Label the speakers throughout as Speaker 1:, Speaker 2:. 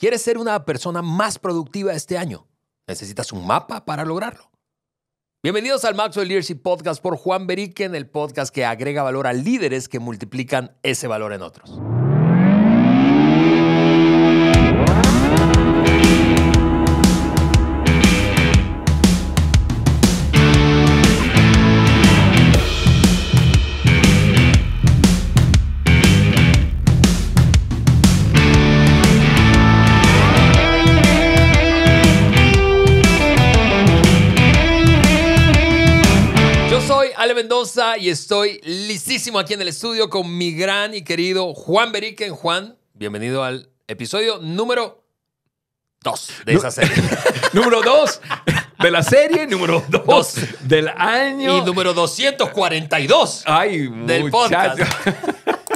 Speaker 1: ¿Quieres ser una persona más productiva este año? Necesitas un mapa para lograrlo. Bienvenidos al Maxwell Leadership Podcast por Juan en el podcast que agrega valor a líderes que multiplican ese valor en otros. y estoy listísimo aquí en el estudio con mi gran y querido Juan Beriken. Juan, bienvenido al episodio número 2 de esa serie. número 2 de la serie, número 2 del año. Y número 242 Ay, del podcast.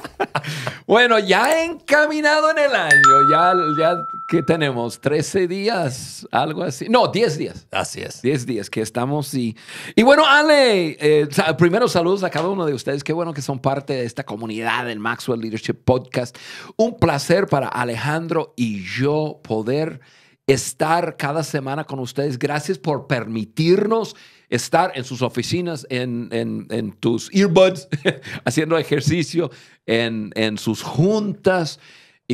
Speaker 2: bueno, ya encaminado en el año, ya, ya que tenemos 13 días, algo así. No, 10 días. Así es. 10 días que estamos y... Y bueno, Ale, eh, primero saludos a cada uno de ustedes. Qué bueno que son parte de esta comunidad del Maxwell Leadership Podcast. Un placer para Alejandro y yo poder estar cada semana con ustedes. Gracias por permitirnos estar en sus oficinas, en, en, en tus earbuds, haciendo ejercicio, en, en sus juntas.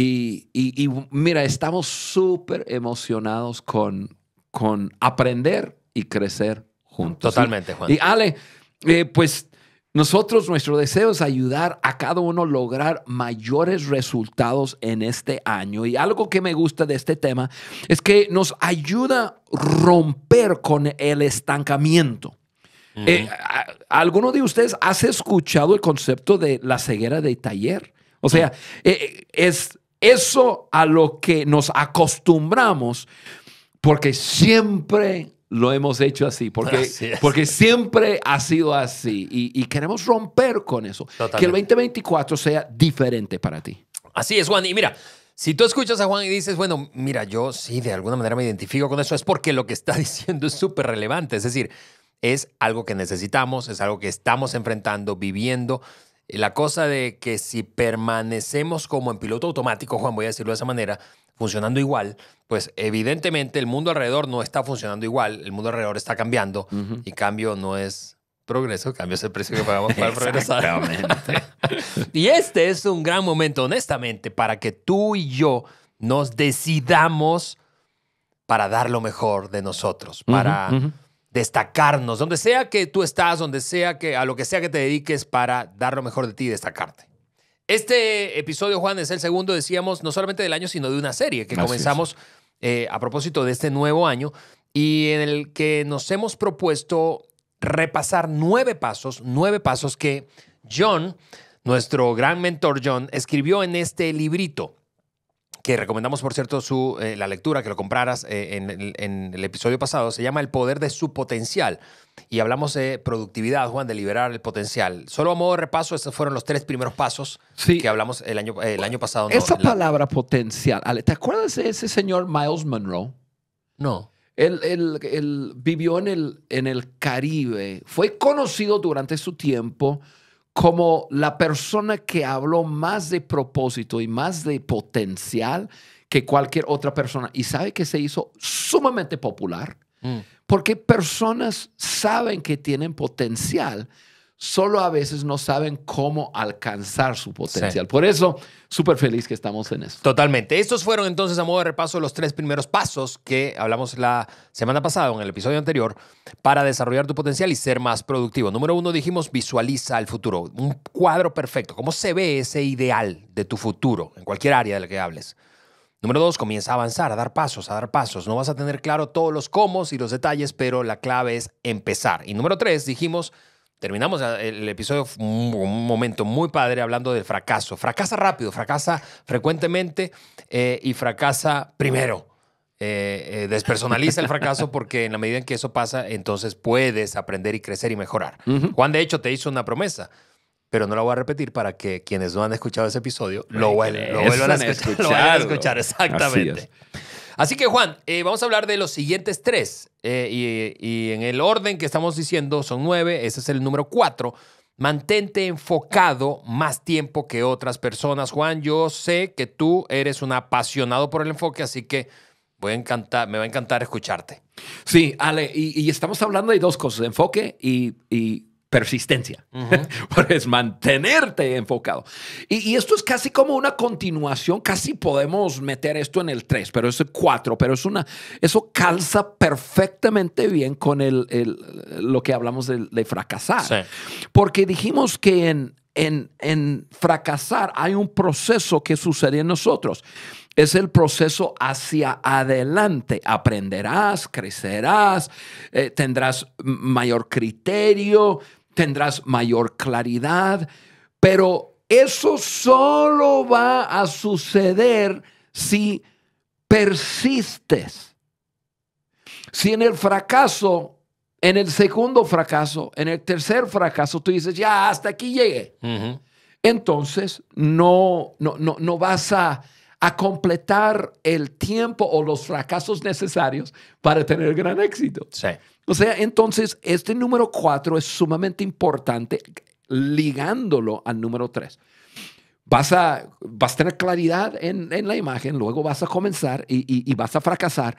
Speaker 2: Y, mira, estamos súper emocionados con, con aprender y crecer juntos. Totalmente, Juan. Y Ale, eh, pues nosotros, nuestro deseo es ayudar a cada uno a lograr mayores resultados en este año. Y algo que me gusta de este tema es que nos ayuda a romper con el estancamiento. Eh, ¿Alguno de ustedes has escuchado el concepto de la ceguera de taller? O sea, eh, es eso a lo que nos acostumbramos, porque siempre lo hemos hecho así, porque, porque siempre ha sido así y, queremos romper con eso. Que el 2024 sea diferente para ti.
Speaker 1: Así es, Juan. Y mira, si tú escuchas a Juan y dices, bueno, mira, yo sí de alguna manera me identifico con eso, es porque lo que está diciendo es súper relevante. Es decir, es algo que necesitamos, es algo que estamos enfrentando, viviendo la cosa de que si permanecemos como en piloto automático, Juan, voy a decirlo de esa manera, funcionando igual, pues evidentemente el mundo alrededor no está funcionando igual, el mundo alrededor está cambiando y cambio no es progreso, cambio es el precio que pagamos para progresar. y este es un gran momento, honestamente, para que tú y yo nos decidamos para dar lo mejor de nosotros, para destacarnos, donde sea que tú estás, donde sea que, a lo que sea que te dediques para dar lo mejor de ti y destacarte. Este episodio, Juan, es el segundo, decíamos, no solamente del año, sino de una serie que comenzamos eh, a propósito de este nuevo año y en el que nos hemos propuesto repasar nueve pasos, nueve pasos que John, nuestro gran mentor John, escribió en este librito que recomendamos, por cierto, su, eh, la lectura, que lo compraras eh, en, el episodio pasado, se llama El poder de su potencial. Y hablamos de productividad, Juan, de liberar el potencial. Solo a modo de repaso, esos fueron los tres primeros pasos que hablamos el año, eh, el año pasado. Esa
Speaker 2: palabra potencial, ¿te acuerdas de ese señor Miles Monroe?
Speaker 1: No. Él, vivió en el,
Speaker 2: en el Caribe, fue conocido durante su tiempo como la persona que habló más de propósito y más de potencial que cualquier otra persona. Y sabe que se hizo sumamente popular mm. porque personas saben que tienen potencial, solo a veces no saben cómo
Speaker 1: alcanzar su potencial. Por eso, súper feliz que estamos en eso. Totalmente. Estos fueron entonces, a modo de repaso, los tres primeros pasos que hablamos la semana pasada, en el episodio anterior, para desarrollar tu potencial y ser más productivo. Número uno, dijimos, visualiza el futuro, un cuadro perfecto. ¿Cómo se ve ese ideal de tu futuro en cualquier área de la que hables? Número dos, comienza a avanzar, a dar pasos, a dar pasos. No vas a tener claro todos los cómo y los detalles, pero la clave es empezar. Y número tres, dijimos, Terminamos ah, el episodio un momento muy padre hablando del fracaso. Fracasa rápido, fracasa frecuentemente eh, y fracasa primero. Eh, eh, despersonaliza el fracaso porque en la medida en que eso pasa, entonces puedes aprender y crecer y mejorar. Juan, de hecho, te hizo una promesa, pero no la voy a repetir para que quienes no han escuchado ese episodio lo, vuelvan, lo vuelvan a escuchar. Lo vuelvan a escuchar, exactamente. Así que Juan, eh, vamos a hablar de los siguientes tres. Eh, y, en el orden que estamos diciendo son nueve, ese es el número cuatro. Mantente enfocado más tiempo que otras personas. Juan, yo sé que tú eres un apasionado por el enfoque, así que voy a encantar, me va a encantar escucharte. Sí, Ale, y, estamos hablando de dos cosas, enfoque y, y persistencia, es mantenerte
Speaker 2: enfocado. Y, esto es casi como una continuación, casi podemos meter esto en el 3, pero es el 4, pero es una, eso calza perfectamente bien con lo que hablamos de, fracasar. Porque dijimos que en, en, fracasar hay un proceso que sucede en nosotros es el proceso hacia adelante. Aprenderás, crecerás, eh, tendrás mayor criterio, tendrás mayor claridad, pero eso solo va a suceder si persistes. Si en el fracaso, en el segundo fracaso, en el tercer fracaso, tú dices, ya, hasta aquí llegué. Entonces, no, no, no, vas a, a completar el tiempo o los fracasos necesarios para tener gran éxito. Sí. O sea, entonces este número 4 es sumamente importante ligándolo al número 3. Vas a, vas a tener claridad en, en la imagen, luego vas a comenzar y, y, y vas a fracasar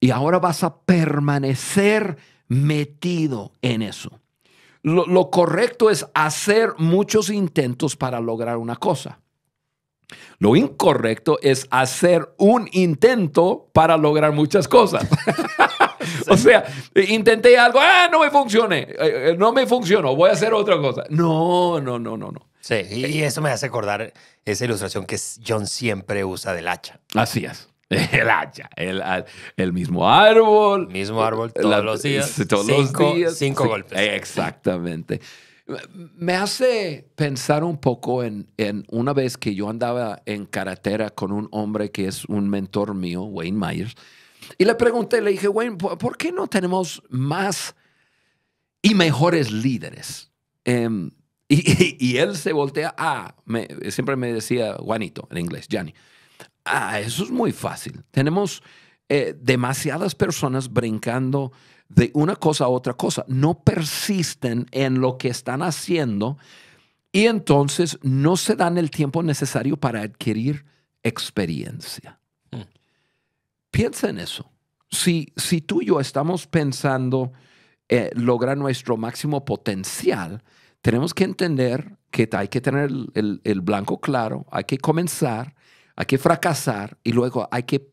Speaker 2: y ahora vas a permanecer metido en eso. Lo, lo, correcto es hacer muchos intentos para lograr una cosa. Lo incorrecto es hacer un intento para lograr muchas cosas. o sea, intenté algo,
Speaker 1: ah, no me funcione, eh, eh, no me funcionó, voy a hacer otra cosa. No, no, no, no, no. Sí, y eso me hace acordar esa ilustración que John siempre usa del hacha.
Speaker 2: Así es. El hacha, el, el mismo árbol. mismo árbol todos los días. Todos los Cinco golpes. Exactamente. Me hace pensar un poco en, en, una vez que yo andaba en carretera con un hombre que es un mentor mío, Wayne Myers, y le pregunté, le dije, Wayne, ¿por qué no tenemos más y mejores líderes? Em, y, él se voltea, ah, siempre me decía Juanito en inglés, Johnny. Ah, eso es muy fácil. Tenemos eh, demasiadas personas brincando de una cosa a otra cosa. No persisten en lo que están haciendo y entonces no se dan el tiempo necesario para adquirir experiencia. Hmm. Piensa en eso. Si, si tú y yo estamos pensando eh, lograr nuestro máximo potencial, tenemos que entender que hay que tener el, blanco claro, hay que comenzar, hay que fracasar y luego hay que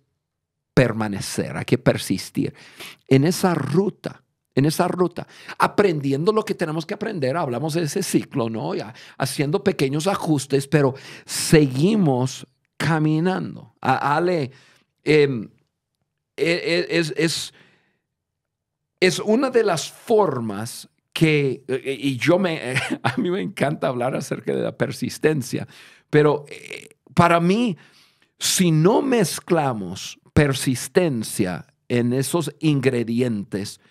Speaker 2: permanecer, hay que persistir en esa ruta, en esa ruta, aprendiendo lo que tenemos que aprender. Hablamos de ese ciclo, ¿no? Ya, haciendo pequeños ajustes, pero seguimos caminando. Ale, em, e, e, es, es, una de las formas que, eh, y yo me, a mí me encanta hablar acerca de la persistencia, pero eh, para mí, si no mezclamos persistencia en esos ingredientes,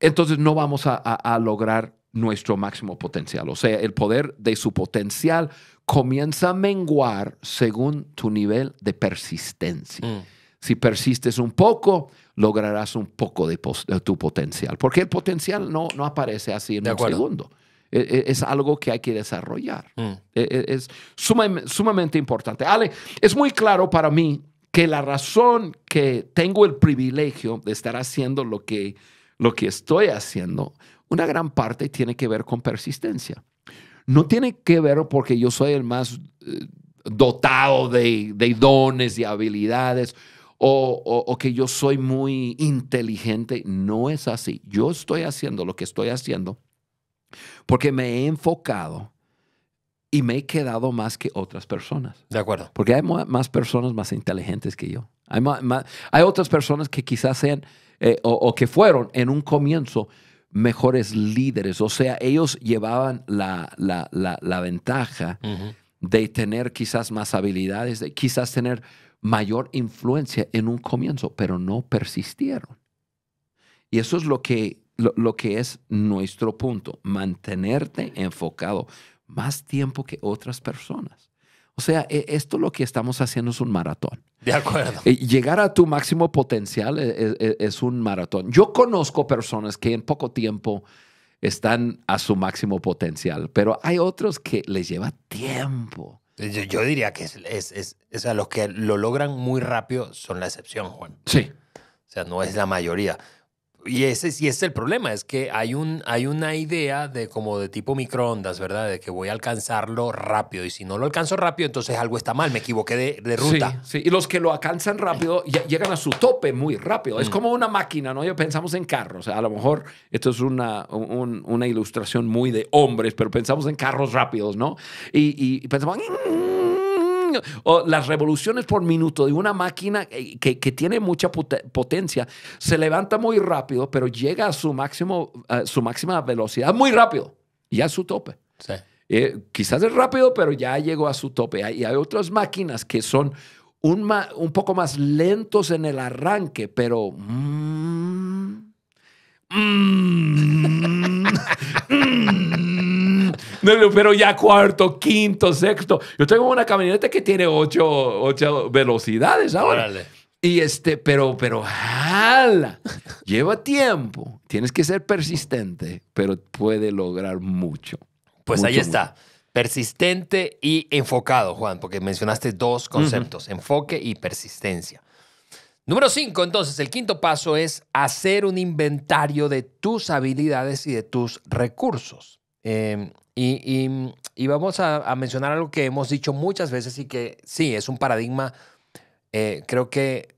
Speaker 2: entonces no vamos a, lograr nuestro máximo potencial. O sea, el poder de su potencial comienza a menguar según tu nivel de persistencia. Mm. Si persistes un poco, lograrás un poco de, tu potencial, porque el potencial no, no aparece así en un segundo. E, e, es, algo que hay que desarrollar. Mm. E, es, sumamente importante. Ale, es muy claro para mí que la razón que tengo el privilegio de estar haciendo lo que, lo que estoy haciendo, una gran parte tiene que ver con persistencia. No tiene que ver porque yo soy el más eh, dotado de, de dones y habilidades o, o, que yo soy muy inteligente. No es así. Yo estoy haciendo lo que estoy haciendo porque me he enfocado y me he quedado más que otras personas. De acuerdo. Porque hay más personas más inteligentes que yo. Hay, más, hay otras personas que quizás sean eh, o, que fueron en un comienzo mejores líderes. O sea, ellos llevaban la, la, la, la ventaja de tener quizás más habilidades, de quizás tener mayor influencia en un comienzo, pero no persistieron. Y eso es lo que, lo, que es nuestro punto, mantenerte enfocado más tiempo que otras personas. O sea, e, esto lo que estamos haciendo es un maratón.
Speaker 1: De acuerdo. Eh,
Speaker 2: llegar a tu máximo potencial e, e, es, un maratón. Yo conozco personas que en poco tiempo están a su máximo potencial, pero hay otros que les lleva
Speaker 1: tiempo. Yo, diría que es, es, los que lo logran muy rápido son la excepción, Juan. Sí. O sea, no es la mayoría. Y ese, sí es el problema, es que hay, un, hay una idea de como de tipo microondas, ¿verdad? De que voy a alcanzarlo rápido y si no lo alcanzo rápido, entonces algo está mal, me equivoqué de, ruta. Sí, sí, y los que lo alcanzan
Speaker 2: rápido llegan a su tope muy rápido. Es mm. como una máquina, ¿no? Yo pensamos en carros, a lo mejor esto es una, una ilustración muy de hombres, pero pensamos en carros rápidos, ¿no? Y, y pensamos las revoluciones por minuto de una máquina eh, que, tiene mucha potencia, se levanta muy rápido, pero llega a su, máximo, su máxima velocidad muy rápido, y a su tope. Eh, quizás es rápido, pero ya llegó a su tope. Y hay otras máquinas que son un, un poco más lentos en el arranque, pero... ¡Mmm! pero ya cuarto, quinto, sexto. Yo tengo una camioneta que tiene ocho, velocidades ahora. Y este, pero, pero, jala. Lleva tiempo. Tienes que ser persistente,
Speaker 1: pero puede lograr mucho. Pues ahí está. Persistente y enfocado, Juan, porque mencionaste dos conceptos, enfoque y persistencia. Número cinco, entonces, el quinto paso es hacer un inventario de tus habilidades y de tus recursos. Eh, Mm, y, vamos a, mencionar algo que hemos dicho muchas veces y que sí, es un paradigma, eh, creo que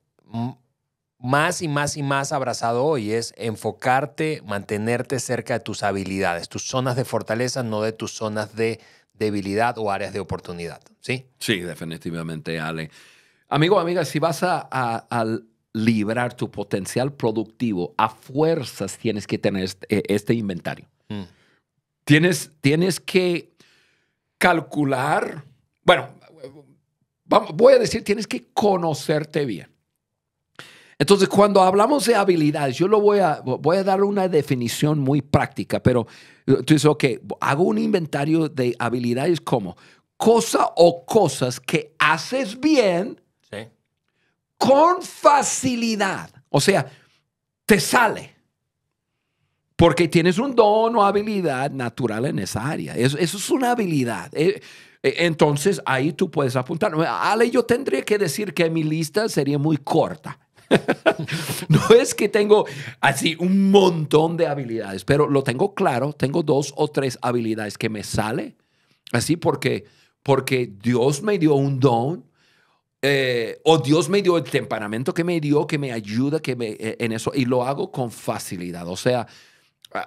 Speaker 1: más y más y más abrazado hoy, es enfocarte, mantenerte cerca de tus habilidades, tus zonas de fortaleza, no de tus zonas de debilidad o áreas de oportunidad. ¿Sí? Sí, definitivamente, Ale. Amigo, amiga, si vas a,
Speaker 2: librar tu potencial productivo, a fuerzas tienes que tener este, eh, este inventario. Mm. Tienes, que calcular, bueno, voy a decir, tienes que conocerte bien. Entonces, cuando hablamos de habilidades, yo lo voy a, voy a dar una definición muy práctica, pero eh, tú dices, ok, hago un inventario de habilidades como cosa o cosas que haces bien con facilidad. O sea, te sale. Porque tienes un don o habilidad natural en esa área. Eso, es una habilidad. Eh, eh, entonces ahí tú puedes apuntar. Ale, yo tendría que decir que mi lista sería muy corta. no es que tengo así un montón de habilidades, pero lo tengo claro, tengo dos o tres habilidades que me sale, así porque, porque Dios me dio un don, eh, o Dios me dio el temperamento que me dio, que me ayuda que me, en eso, y lo hago con facilidad. O sea,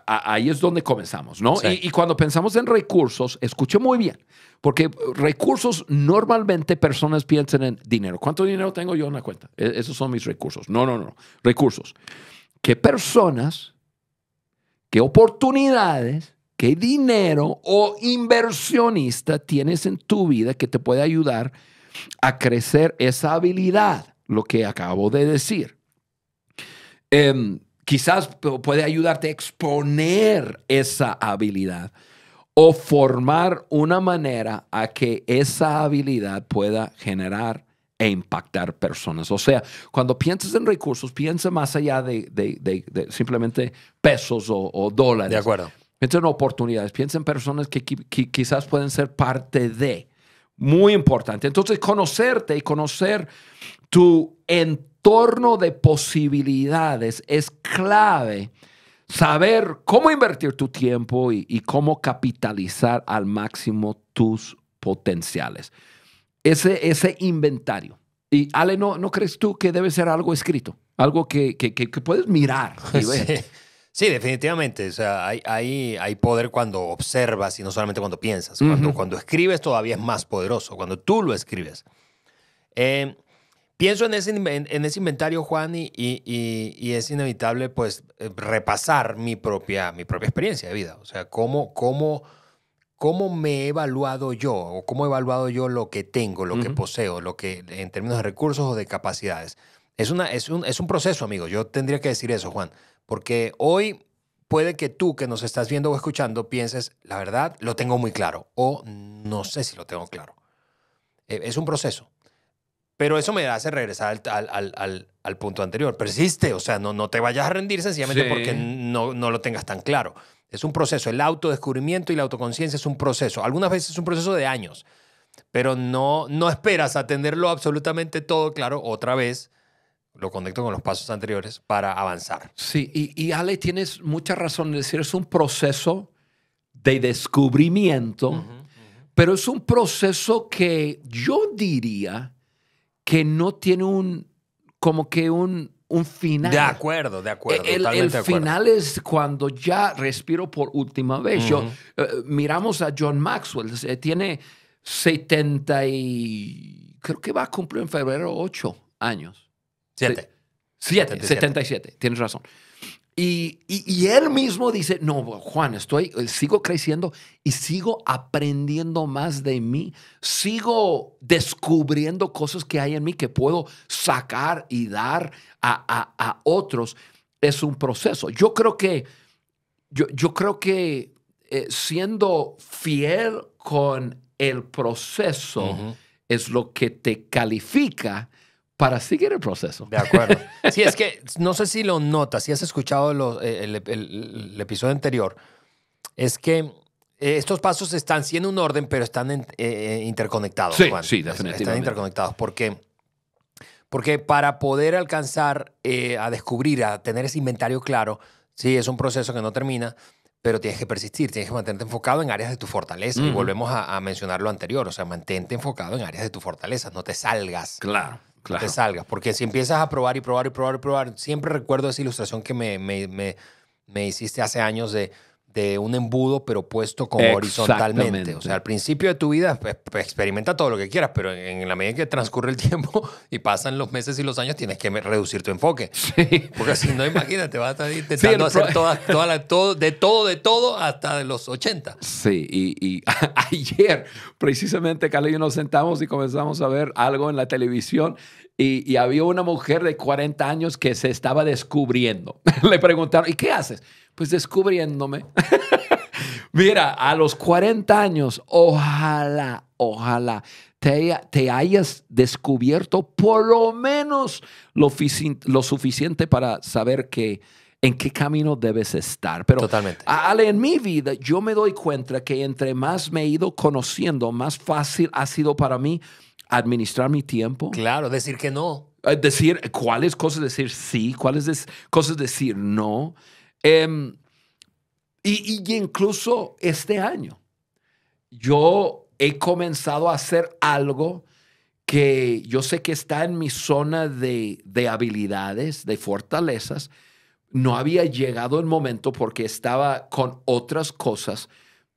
Speaker 2: ahí es donde comenzamos, ¿no? Y, cuando pensamos en recursos, escuche muy bien, porque recursos normalmente personas piensan en dinero. ¿Cuánto dinero tengo yo en la cuenta? E, esos son mis recursos. No, no, no. Recursos. ¿Qué personas, qué oportunidades, qué dinero o inversionista tienes en tu vida que te puede ayudar a crecer esa habilidad? Lo que acabo de decir. Eh, Quizás puede ayudarte a exponer esa habilidad o formar una manera a que esa habilidad pueda generar e impactar personas. O sea, cuando pienses en recursos, piensa más allá de, de, simplemente pesos o,
Speaker 1: dólares. De acuerdo.
Speaker 2: Piensa en oportunidades, piensa en personas que, quizás pueden ser parte de muy importante. Entonces, conocerte y conocer tu entorno de posibilidades es clave. Saber cómo invertir tu tiempo y, cómo capitalizar al máximo tus potenciales. Ese, ese inventario. Y Ale, ¿no, crees tú que debe ser algo escrito?
Speaker 1: Algo que, puedes mirar. Y ver. Sí, definitivamente. O sea, hay, hay, poder cuando observas y no solamente cuando piensas. cuando, cuando escribes todavía es más poderoso, cuando tú lo escribes. Eh, pienso en ese, en, ese inventario, Juan, y, y, es inevitable pues eh, repasar mi propia, mi propia experiencia de vida. O sea, cómo, cómo, cómo me he evaluado yo, o cómo he evaluado yo lo que tengo, lo que poseo, lo que en términos de recursos o de capacidades. Es, una, es un proceso, amigo. Yo tendría que decir eso, Juan. Porque hoy puede que tú que nos estás viendo o escuchando pienses, la verdad, lo tengo muy claro o no sé si lo tengo claro. E, es un proceso. Pero eso me hace regresar al, punto anterior. Persiste, o sea, no, te vayas a rendir sencillamente porque no, lo tengas tan claro. Es un proceso. El autodescubrimiento y la autoconciencia es un proceso. Algunas veces es un proceso de años, pero no, no esperas a tenerlo absolutamente todo claro otra vez lo conecto con los pasos anteriores para avanzar.
Speaker 2: Sí, y, y Ale, tienes mucha razón en decir, es un proceso de descubrimiento, pero es un proceso que yo diría que no tiene un, como que un, final. De
Speaker 1: acuerdo, de acuerdo. El, final
Speaker 2: es cuando ya respiro por última vez. yo, eh, miramos a John Maxwell, tiene 70 y creo que va a cumplir en febrero 8 años. Siete. Siete, 77. Tienes razón. Y, él mismo dice, no, Juan, estoy, eh, sigo creciendo y sigo aprendiendo más de mí, sigo descubriendo cosas que hay en mí que puedo sacar y dar a, otros. Es un proceso. Yo creo que, yo, creo que eh, siendo fiel con el
Speaker 1: proceso es lo que te califica para seguir el proceso. De acuerdo. Sí, es que no sé si lo notas, si has escuchado eh, el, episodio anterior, es que eh, estos pasos están siendo un orden, pero están eh, interconectados. Sí, sí, definitivamente. Están interconectados porque, porque para poder alcanzar a descubrir, a tener ese inventario claro, sí, es un proceso que no termina, pero tienes que persistir, tienes que mantenerte enfocado en áreas de tu fortaleza. Y volvemos a, a mencionar lo anterior, o sea, mantente enfocado en áreas de tu fortaleza, no te salgas. Claro te salgas. Porque si empiezas a probar y probar y probar y probar, siempre recuerdo esa ilustración que me, me, me hiciste hace años de de un embudo, pero puesto como horizontalmente. O sea, al principio de tu vida pues, pues, experimenta todo lo que quieras, pero en la medida que transcurre el tiempo y pasan los meses y los años, tienes que reducir tu enfoque. Porque si no, imagínate, vas a estar intentando hacer todo, de todo, de todo, hasta de los 80.
Speaker 2: Sí, y, ayer, precisamente, Carlos y yo nos sentamos y comenzamos a ver algo en la televisión y, y había una mujer de 40 años que se estaba descubriendo. Le preguntaron, ¿y qué haces? pues descubriéndome. Mira, a los 40 años, ojalá, ojalá te, hayas descubierto por lo menos lo, suficiente para saber que en qué camino debes estar. Pero Totalmente. Ale, en mi vida yo me doy cuenta que entre más me he ido conociendo, más fácil ha sido para mí administrar mi tiempo. Claro, decir que no. Eh, decir cuáles cosas decir sí, cuáles cosas decir no. Em, y, incluso este año, yo he comenzado a hacer algo que yo sé que está en mi zona de, habilidades, de fortalezas. No había llegado el momento porque estaba con otras cosas,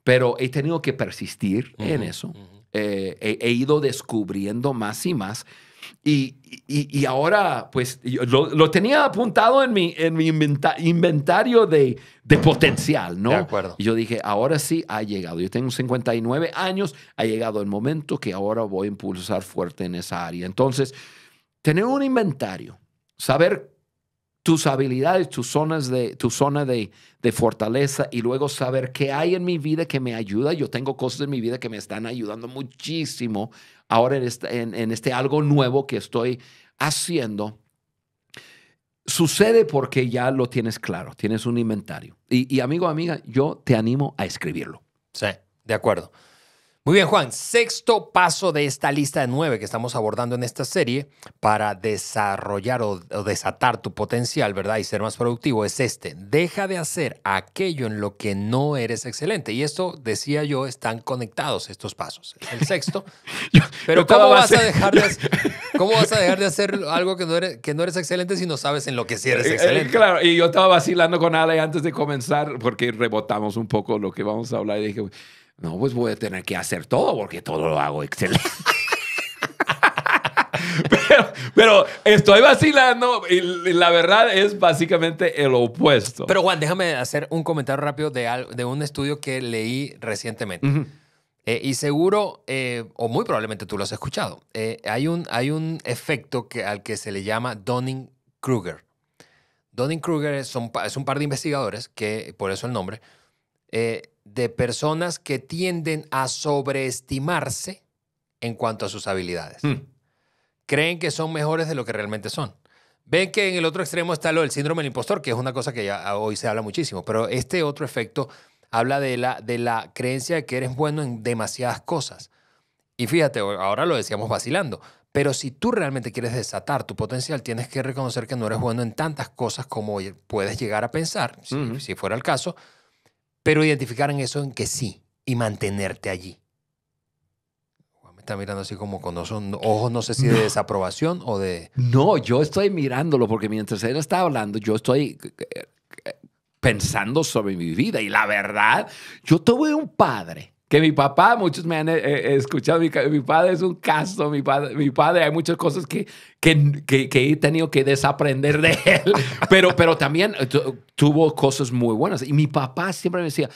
Speaker 2: pero he tenido que persistir en eso. Eh, he, ido descubriendo más y más y, ahora, pues, lo, tenía apuntado en mi, en mi inventario de, de, potencial, ¿no? De acuerdo. Y yo dije, ahora sí ha llegado. Yo tengo 59 años, ha llegado el momento que ahora voy a impulsar fuerte en esa área. Entonces, tener un inventario, saber tus habilidades, tus zonas de, tu zona de, fortaleza y luego saber qué hay en mi vida que me ayuda. Yo tengo cosas en mi vida que me están ayudando muchísimo ahora en este, este algo nuevo que estoy haciendo. Sucede porque ya lo tienes claro, tienes un inventario. Y, y amigo, amiga, yo te animo a escribirlo. Sí,
Speaker 1: de acuerdo. Muy bien, Juan. Sexto paso de esta lista de nueve que estamos abordando en esta serie para desarrollar o, desatar tu potencial, ¿verdad? Y ser más productivo es este. Deja de hacer aquello en lo que no eres excelente. Y esto, decía yo, están conectados estos pasos. El sexto. pero ¿cómo vas, a dejar de hacer, ¿cómo vas a de hacer algo que no, eres, que no eres excelente si no sabes en lo que sí eres eh, eh, excelente? claro, y yo estaba vacilando con Ale antes de comenzar
Speaker 2: porque rebotamos un poco lo que vamos a hablar y dije no, pues voy a tener que hacer todo porque todo lo hago excelente. Pero, estoy vacilando y la verdad es básicamente el opuesto.
Speaker 1: Pero Juan, déjame hacer un comentario rápido de, un estudio que leí recientemente. Eh, y seguro, eh, o muy probablemente tú lo has escuchado, eh, hay, un, hay un efecto que, al que se le llama Donning-Kruger. Donning-Kruger es, es un par de investigadores, que por eso el nombre, eh, de personas que tienden a sobreestimarse en cuanto a sus habilidades. Hmm. Creen que son mejores de lo que realmente son. Ven que en el otro extremo está lo del síndrome del impostor, que es una cosa que ya ah, hoy se habla muchísimo, pero este otro efecto habla de la, de la creencia de que eres bueno en demasiadas cosas. Y fíjate, ahora lo decíamos vacilando, pero si tú realmente quieres desatar tu potencial, tienes que reconocer que no eres bueno en tantas cosas como puedes llegar a pensar, si fuera el caso, pero identificar en eso en que sí y mantenerte allí. Me está mirando así como con ojos, no sé si de desaprobación o de... No, yo estoy
Speaker 2: mirándolo porque mientras él está hablando, yo estoy eh, eh, eh, pensando sobre mi vida y la verdad, yo tuve un padre que mi papá, muchos me han eh, eh, escuchado, mi, padre es un caso mi padre, mi padre hay muchas cosas que, que, que, he tenido que desaprender de él, pero, pero también eh, tuvo cosas muy buenas. Y mi papá siempre me decía,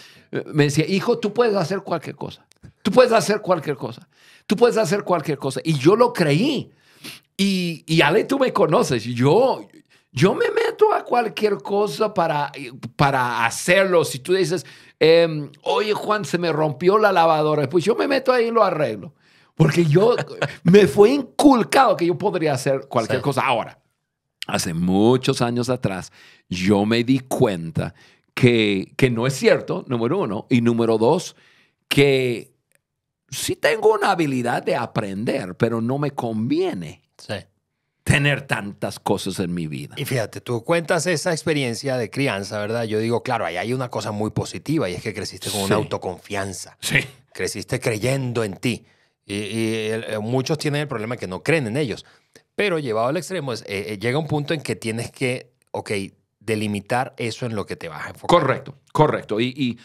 Speaker 2: me decía, hijo, tú puedes hacer cualquier cosa, tú puedes hacer cualquier cosa, tú puedes hacer cualquier cosa. Y yo lo creí. Y, y Ale, tú me conoces, yo, yo me meto a cualquier cosa para, para hacerlo. Si tú dices, eh, oye Juan, se me rompió la lavadora. Pues yo me meto ahí y lo arreglo. Porque yo me fue inculcado que yo podría hacer cualquier cosa. Ahora, hace muchos años atrás, yo me di cuenta que, que no es cierto, número uno. Y número dos, que sí tengo una
Speaker 1: habilidad de aprender, pero no me conviene.
Speaker 2: Sí tener tantas cosas
Speaker 1: en mi vida. Y fíjate, tú cuentas esa experiencia de crianza, ¿verdad? Yo digo, claro, ahí hay una cosa muy positiva y es que creciste con una autoconfianza. Sí. Creciste creyendo en ti. Y, eh, muchos tienen el problema que no creen en ellos. Pero llevado al extremo, eh, eh, llega un punto en que tienes que, ok, delimitar eso en lo que te vas a enfocar. Correcto,
Speaker 2: correcto. Y,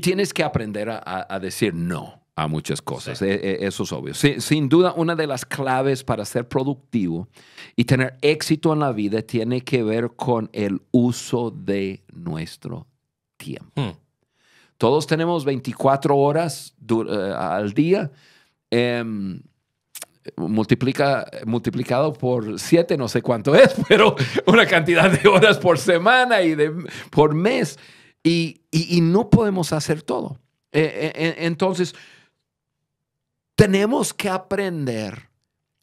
Speaker 2: tienes que aprender a decir no a muchas cosas. E, e, eso es obvio. Sin, duda, una de las claves para ser productivo y tener éxito en la vida tiene que ver con el uso de nuestro tiempo. Hmm. Todos tenemos 24 horas eh, al día. Em, multiplica, multiplicado por 7, no sé cuánto es, pero una cantidad de horas por semana y por mes. Y, no podemos hacer todo. Eh, eh, entonces, tenemos que aprender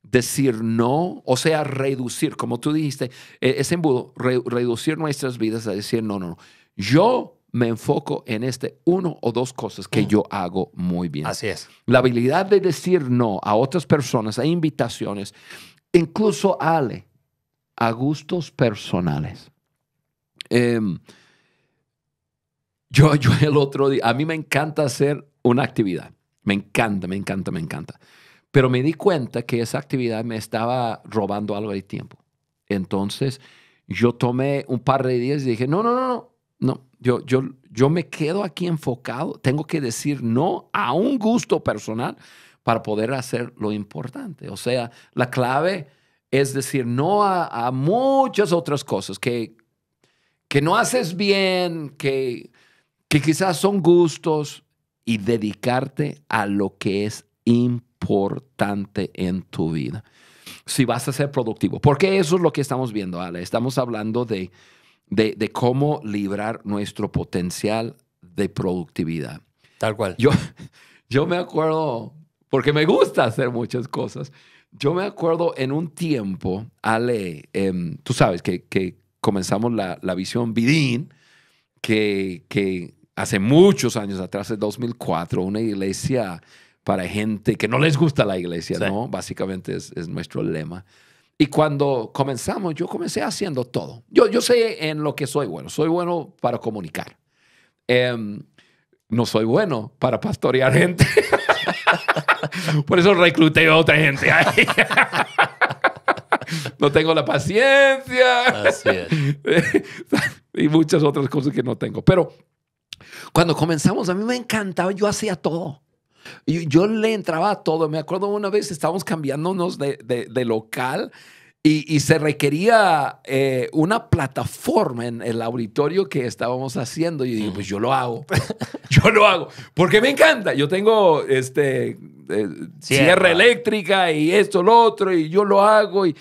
Speaker 2: decir no, o sea, reducir, como tú dijiste, e-, ese embudo, reducir nuestras vidas a decir no, no, no. Yo me enfoco en este uno o dos cosas que mm. yo hago muy bien. Así es. La habilidad de decir no a otras personas, a invitaciones, incluso Ale, a gustos personales. Em, yo, yo el otro día, a mí me encanta hacer una actividad. Me encanta, me encanta, me encanta. Pero me di cuenta que esa actividad me estaba robando algo de tiempo. Entonces yo tomé un par de días y dije, no, no, no, no, no, yo, yo, yo me quedo aquí enfocado, tengo que decir no a un gusto personal para poder hacer lo importante. O sea, la clave es decir no a, a muchas otras cosas que, que no haces bien, que, que quizás son gustos, y dedicarte a lo que es importante en tu vida. Si vas a ser productivo, porque eso es lo que estamos viendo, Ale. Estamos hablando de, de, cómo librar nuestro potencial de productividad. Tal cual. Yo, yo me acuerdo, porque me gusta hacer muchas cosas. Yo me acuerdo en un tiempo, Ale, em, tú sabes que, que comenzamos la, la visión Bidin, que, que hace muchos años atrás, en 2004, una iglesia para gente que no les gusta la iglesia, ¿no? Básicamente es, nuestro lema. Y cuando comenzamos, yo comencé haciendo todo. Yo, yo sé en lo que soy bueno. Soy bueno para comunicar. Em, no soy bueno para pastorear gente. Por eso recluté a otra gente. no tengo la paciencia. Así es. y muchas otras cosas que no tengo. Pero cuando comenzamos, a mí me encantaba, yo hacía todo. Yo, yo le entraba a todo. Me acuerdo una vez estábamos cambiándonos de, de, local y, se requería eh, una plataforma en el auditorio que estábamos haciendo. Y yo digo, pues yo lo hago. yo lo hago. Porque me encanta. Yo tengo este, eh, sierra. eléctrica y esto, lo otro, y yo lo hago, y,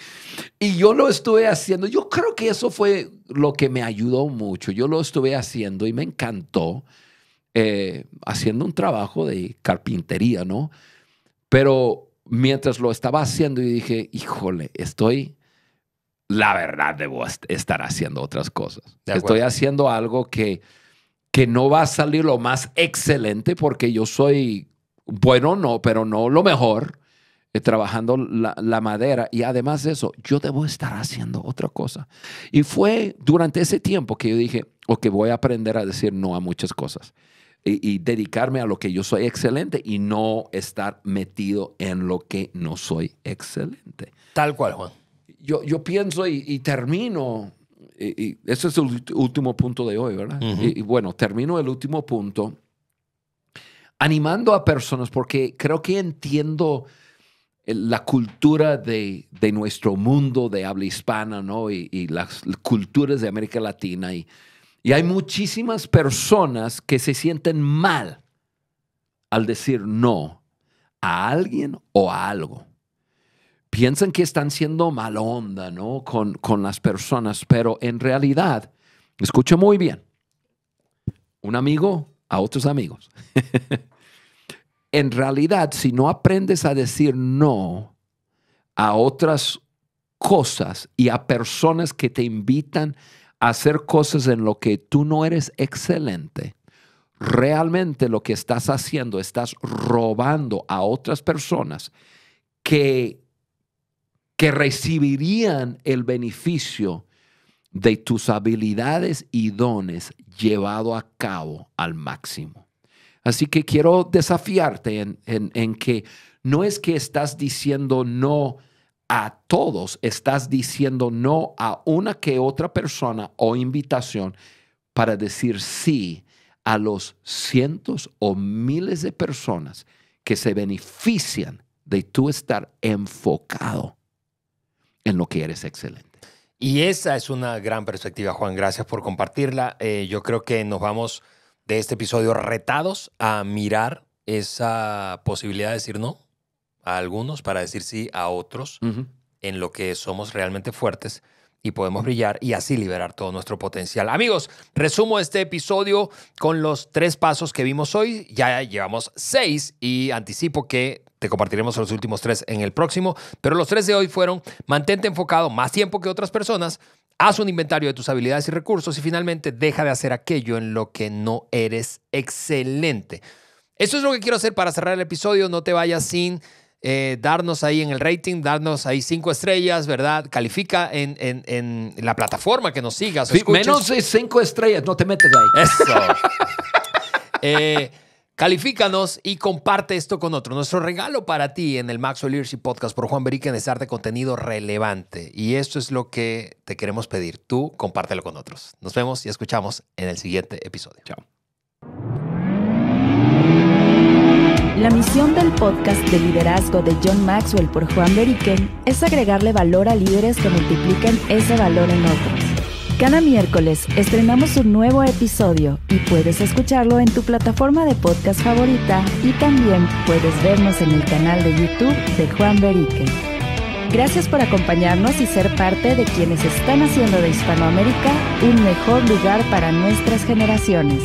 Speaker 2: yo lo estuve haciendo. Yo creo que eso fue lo que me ayudó mucho. Yo lo estuve haciendo y me encantó eh, haciendo un trabajo de carpintería, ¿no? Pero mientras lo estaba haciendo, y dije, híjole, estoy la verdad debo estar haciendo otras cosas. Estoy haciendo algo que, que no va a salir lo más excelente porque yo soy bueno, no, pero no lo mejor, eh, trabajando la, madera. Y además de eso, yo debo estar haciendo otra cosa. Y fue durante ese tiempo que yo dije, o que voy a aprender a decir no a muchas cosas. Y, dedicarme a lo que yo soy excelente y no estar metido en lo que no soy excelente. Tal cual, Juan. Yo, yo pienso y, termino y, ese es el último punto de hoy, ¿verdad? y, bueno, termino el último punto animando a personas, porque creo que entiendo eh, la cultura de, nuestro mundo de habla hispana, ¿no? Y, las culturas de América Latina. Y, hay muchísimas personas que se sienten mal al decir no a alguien o a algo. Piensan que están siendo mal onda, ¿no? Con, con las personas, pero en realidad, escucha muy bien. Un amigo a otros amigos. en realidad, si no aprendes a decir no a otras cosas y a personas que te invitan a hacer cosas en lo que tú no eres excelente, realmente lo que estás haciendo, estás robando a otras personas que, que recibirían el beneficio de tus habilidades y dones llevado a cabo al máximo. Así que quiero desafiarte en, que no es que estás diciendo no a todos, estás diciendo no a una que otra persona o invitación para decir sí a los cientos o miles de personas que se benefician de tu estar enfocado en lo que eres excelente.
Speaker 1: Y esa es una gran perspectiva, Juan. Gracias por compartirla. Eh, yo creo que nos vamos de este episodio retados a mirar esa posibilidad de decir no a algunos para decir sí a otros en lo que somos realmente fuertes y podemos brillar y así liberar todo nuestro potencial. Amigos, resumo este episodio con los tres pasos que vimos hoy. Ya llevamos seis y anticipo que te compartiremos los últimos tres en el próximo, pero los tres de hoy fueron mantente enfocado más tiempo que otras personas, haz un inventario de tus habilidades y recursos y finalmente deja de hacer aquello en lo que no eres excelente. Eso es lo que quiero hacer para cerrar el episodio. No te vayas sin eh, darnos ahí en el rating, darnos ahí cinco estrellas, ¿verdad? Califica en, en, la plataforma que nos sigas. Menos menos
Speaker 2: cinco estrellas, no te metes ahí. Eso.
Speaker 1: Eh, califícanos y comparte esto con otro. Nuestro regalo para ti en el Maxwell Leadership Podcast por Juan Beriken es darte contenido relevante. Y esto es lo que te queremos pedir. Tú compártelo con otros. Nos vemos y escuchamos en el siguiente episodio. Chao. La misión del podcast de liderazgo de John Maxwell por Juan Beriken es agregarle valor a líderes que multipliquen ese valor en otros. Cada miércoles estrenamos un nuevo episodio y puedes escucharlo en tu plataforma de podcast favorita y también puedes vernos en el canal de YouTube de Juan Beriken. Gracias por acompañarnos y ser parte de quienes están haciendo de Hispanoamérica un mejor lugar para nuestras generaciones.